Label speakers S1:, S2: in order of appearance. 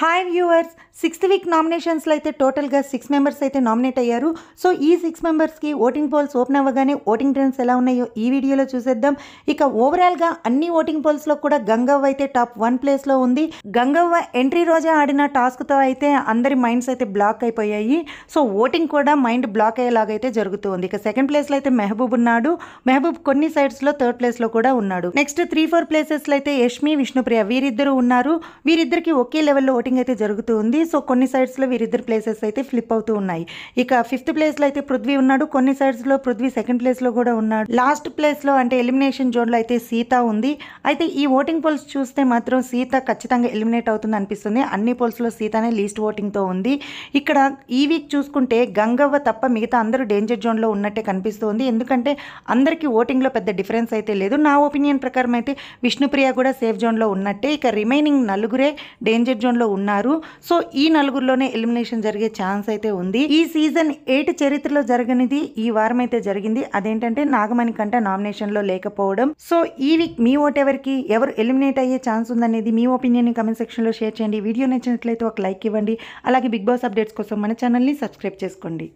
S1: hi viewers sixth week నామినేషన్స్లో అయితే టోటల్గా సిక్స్ మెంబర్స్ అయితే నామినేట్ అయ్యారు సో ఈ సిక్స్ మెంబర్స్కి ఓటింగ్ పోల్స్ ఓపెన్ అవ్వగానే ఓటింగ్ ట్రెండ్స్ ఎలా ఉన్నాయో ఈ వీడియోలో చూసేద్దాం ఇక ఓవరాల్గా అన్ని ఓటింగ్ పోల్స్లో కూడా గంగవ్వ అయితే టాప్ వన్ ప్లేస్లో ఉంది గంగవ్వ ఎంట్రీ రోజే ఆడిన టాస్క్తో అయితే అందరి మైండ్స్ అయితే బ్లాక్ అయిపోయాయి సో ఓటింగ్ కూడా మైండ్ బ్లాక్ అయ్యేలాగైతే జరుగుతుంది ఇక సెకండ్ ప్లేస్లో అయితే మెహబూబ్ ఉన్నాడు మెహబూబ్ కొన్ని సైడ్స్లో థర్డ్ ప్లేస్లో కూడా ఉన్నాడు నెక్స్ట్ త్రీ ఫోర్ ప్లేసెస్లో అయితే యష్మి విష్ణుప్రియ వీరిద్దరూ ఉన్నారు వీరిద్దరికి ఒకే లెవెల్లో ఓటింగ్ అయితే జరుగుతూ ఉంది సో కొన్ని సైడ్స్లో వీరిద్దరు ప్లేసెస్ అయితే ఫ్లిప్ అవుతూ ఉన్నాయి ఇక ఫిఫ్త్ ప్లేస్లో అయితే పృథ్వీ ఉన్నాడు కొన్ని సైడ్స్లో పృథ్వీ సెకండ్ ప్లేస్లో కూడా ఉన్నాడు లాస్ట్ ప్లేస్లో అంటే ఎలిమినేషన్ జోన్లో అయితే సీత ఉంది అయితే ఈ ఓటింగ్ పోల్స్ చూస్తే మాత్రం సీత ఖచ్చితంగా ఎలిమినేట్ అవుతుంది అనిపిస్తుంది అన్ని పోల్స్లో సీతనే లీస్ట్ ఓటింగ్తో ఉంది ఇక్కడ ఈ వీక్ చూసుకుంటే గంగవ్వ తప్ప మిగతా అందరూ డేంజర్ జోన్లో ఉన్నట్టే కనిపిస్తుంది ఎందుకంటే అందరికీ ఓటింగ్లో పెద్ద డిఫరెన్స్ అయితే లేదు నా ఒపీనియన్ ప్రకారం అయితే విష్ణుప్రియ కూడా సేఫ్ జోన్లో ఉన్నట్టే ఇక రిమైనింగ్ నలుగురే డేంజర్ జోన్లో ఉన్నారు సో ఈ నలుగురిలోనే ఎలిమినేషన్ జరిగే ఛాన్స్ అయితే ఉంది ఈ సీజన్ ఏటి చరిత్రలో జరగనిది ఈ వారం అయితే జరిగింది అదేంటంటే నాగమణి కంట నామినేషన్లో లేకపోవడం సో ఈ వీక్ మీ ఓట్ ఎవరికి ఎవరు ఎలిమినేట్ అయ్యే ఛాన్స్ ఉందనేది మీ ఒపీనియన్ కమెంట్ సెక్షన్లో షేర్ చేయండి వీడియో నచ్చినట్లయితే ఒక లైక్ ఇవ్వండి అలాగే బిగ్ బాస్ అప్డేట్స్ కోసం మన ఛానల్ని సబ్స్క్రైబ్ చేసుకోండి